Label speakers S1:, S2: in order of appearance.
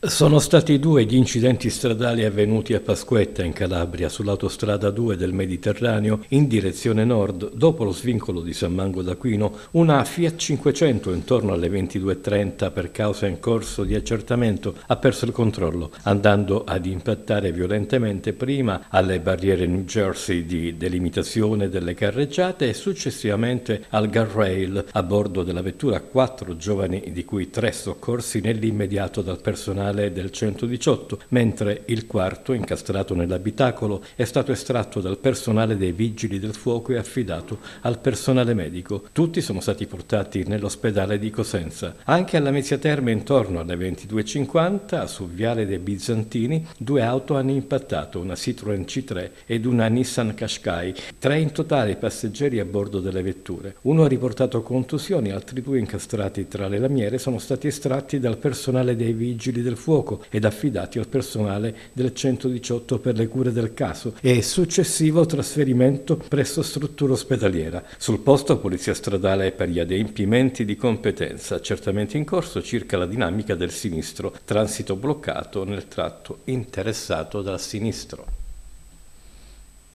S1: Sono stati due gli incidenti stradali avvenuti a Pasquetta, in Calabria, sull'autostrada 2 del Mediterraneo, in direzione nord, dopo lo svincolo di San Mango d'Aquino, una Fiat 500 intorno alle 22.30 per causa in corso di accertamento ha perso il controllo, andando ad impattare violentemente prima alle barriere New Jersey di delimitazione delle carreggiate e successivamente al guardrail. A bordo della vettura quattro giovani, di cui tre soccorsi nell'immediato dal personale originale del 118, mentre il quarto, incastrato nell'abitacolo, è stato estratto dal personale dei vigili del fuoco e affidato al personale medico. Tutti sono stati portati nell'ospedale di Cosenza. Anche alla Mezia Terme, intorno alle 22.50, su Viale dei Bizantini, due auto hanno impattato, una Citroen C3 ed una Nissan Qashqai, tre in totale passeggeri a bordo delle vetture. Uno ha riportato contusioni, altri due incastrati tra le lamiere sono stati estratti dal personale dei vigili del fuoco ed affidati al personale del 118 per le cure del caso e successivo trasferimento presso struttura ospedaliera. Sul posto Polizia Stradale per gli adempimenti di competenza, certamente in corso circa la dinamica del sinistro, transito bloccato nel tratto interessato dal sinistro.